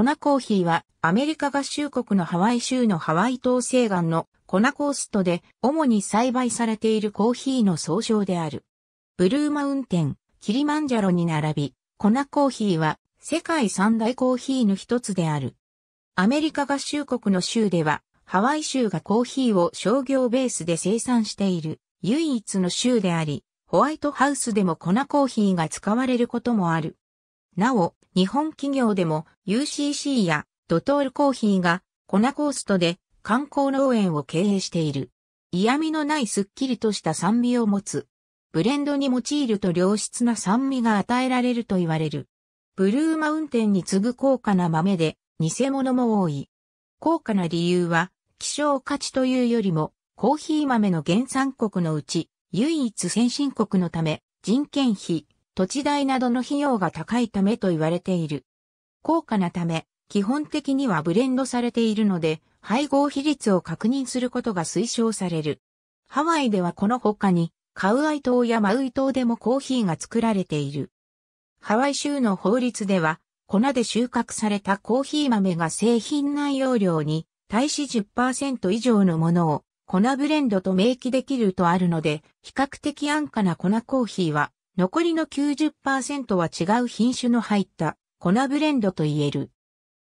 粉コーヒーはアメリカ合衆国のハワイ州のハワイ島西岸の粉コーストで主に栽培されているコーヒーの総称である。ブルーマウンテン、キリマンジャロに並び、粉コーヒーは世界三大コーヒーの一つである。アメリカ合衆国の州ではハワイ州がコーヒーを商業ベースで生産している唯一の州であり、ホワイトハウスでも粉コーヒーが使われることもある。なお、日本企業でも UCC やドトールコーヒーが粉コーストで観光農園を経営している。嫌味のないすっきりとした酸味を持つ。ブレンドに用いると良質な酸味が与えられると言われる。ブルーマウンテンに次ぐ高価な豆で、偽物も多い。高価な理由は、希少価値というよりも、コーヒー豆の原産国のうち、唯一先進国のため、人件費、土地代などの費用が高いためと言われている。高価なため、基本的にはブレンドされているので、配合比率を確認することが推奨される。ハワイではこの他に、カウアイ島やマウイ島でもコーヒーが作られている。ハワイ州の法律では、粉で収穫されたコーヒー豆が製品内容量に対し10%以上のものを粉ブレンドと明記できるとあるので、比較的安価な粉コーヒーは残りの90%は違う品種の入った粉ブレンドと言える。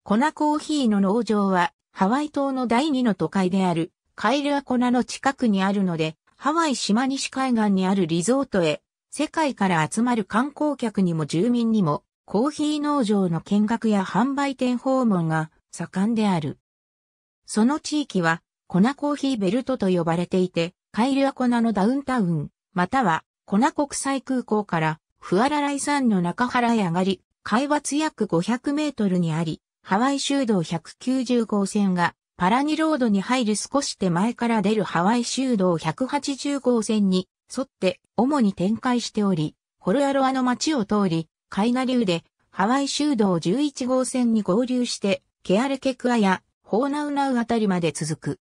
粉コーヒーの農場はハワイ島の第二の都会であるカイルアコナの近くにあるので、ハワイ島西海岸にあるリゾートへ、世界から集まる観光客にも住民にも、コーヒー農場の見学や販売店訪問が盛んである。その地域は、粉コーヒーベルトと呼ばれていて、カイルアコナのダウンタウン、またはコナ国際空港からフアラライ山の中原へ上がり、海抜約500メートルにあり、ハワイ州道190号線がパラニロードに入る少し手前から出るハワイ州道180号線に沿って主に展開しており、ホロアロアの町を通り、カイナでハワイ州道11号線に合流して、ケアレケクアやホーナウナウあたりまで続く。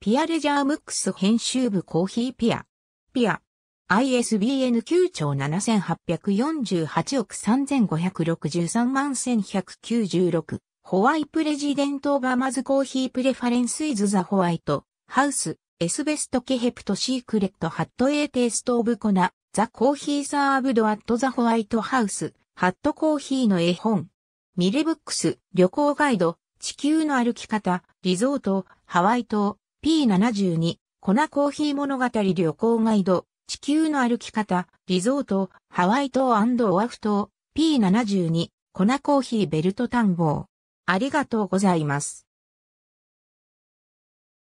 ピアレジャームックス編集部コーヒーピア。ピア。ISBN 9兆7848億3563万1196。ホワイプレジデントオバマズコーヒープレファレンスイズザホワイト。ハウス。エスベストケヘプトシークレットハットエーテイストオブコナ。ザコーヒーサーブドアットザホワイトハウス。ハットコーヒーの絵本。ミレブックス。旅行ガイド。地球の歩き方。リゾート。ハワイ島。P72。粉コーヒー物語旅行ガイド、地球の歩き方、リゾート、ハワイ島オアフ島、P72、粉コーヒーベルト探訪。ありがとうございます。